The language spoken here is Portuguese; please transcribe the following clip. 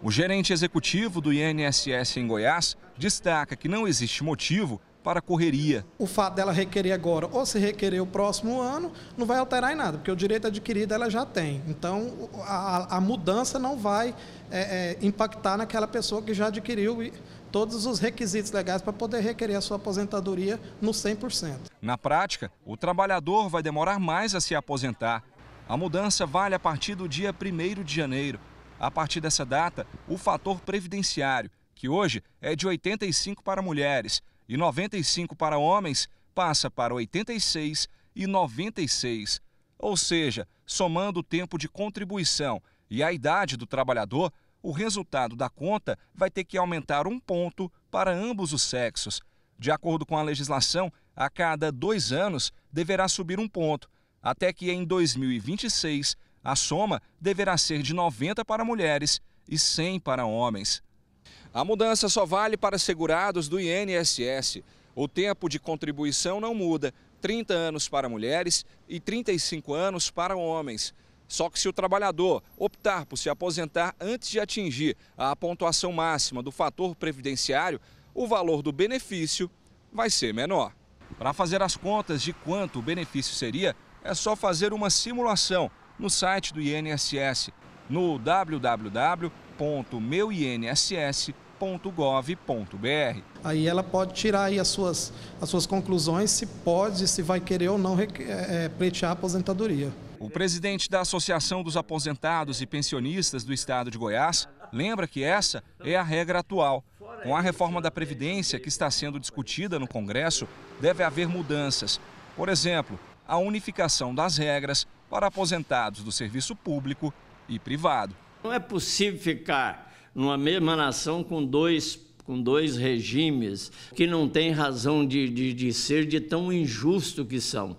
O gerente executivo do INSS em Goiás destaca que não existe motivo para correria. O fato dela requerer agora ou se requerer o próximo ano não vai alterar em nada, porque o direito adquirido ela já tem. Então a, a mudança não vai é, é, impactar naquela pessoa que já adquiriu todos os requisitos legais para poder requerer a sua aposentadoria no 100%. Na prática, o trabalhador vai demorar mais a se aposentar. A mudança vale a partir do dia 1 de janeiro. A partir dessa data, o fator previdenciário, que hoje é de 85 para mulheres e 95 para homens, passa para 86 e 96. Ou seja, somando o tempo de contribuição e a idade do trabalhador, o resultado da conta vai ter que aumentar um ponto para ambos os sexos. De acordo com a legislação, a cada dois anos deverá subir um ponto, até que em 2026 a soma deverá ser de 90 para mulheres e 100 para homens. A mudança só vale para segurados do INSS. O tempo de contribuição não muda, 30 anos para mulheres e 35 anos para homens. Só que se o trabalhador optar por se aposentar antes de atingir a pontuação máxima do fator previdenciário, o valor do benefício vai ser menor. Para fazer as contas de quanto o benefício seria, é só fazer uma simulação no site do INSS, no www.meuinss.gov.br. Aí ela pode tirar aí as suas, as suas conclusões se pode, se vai querer ou não é, é, pleitear a aposentadoria. O presidente da Associação dos Aposentados e Pensionistas do Estado de Goiás lembra que essa é a regra atual. Com a reforma da Previdência que está sendo discutida no Congresso, deve haver mudanças. Por exemplo, a unificação das regras para aposentados do serviço público e privado. Não é possível ficar numa mesma nação com dois, com dois regimes que não têm razão de, de, de ser de tão injusto que são.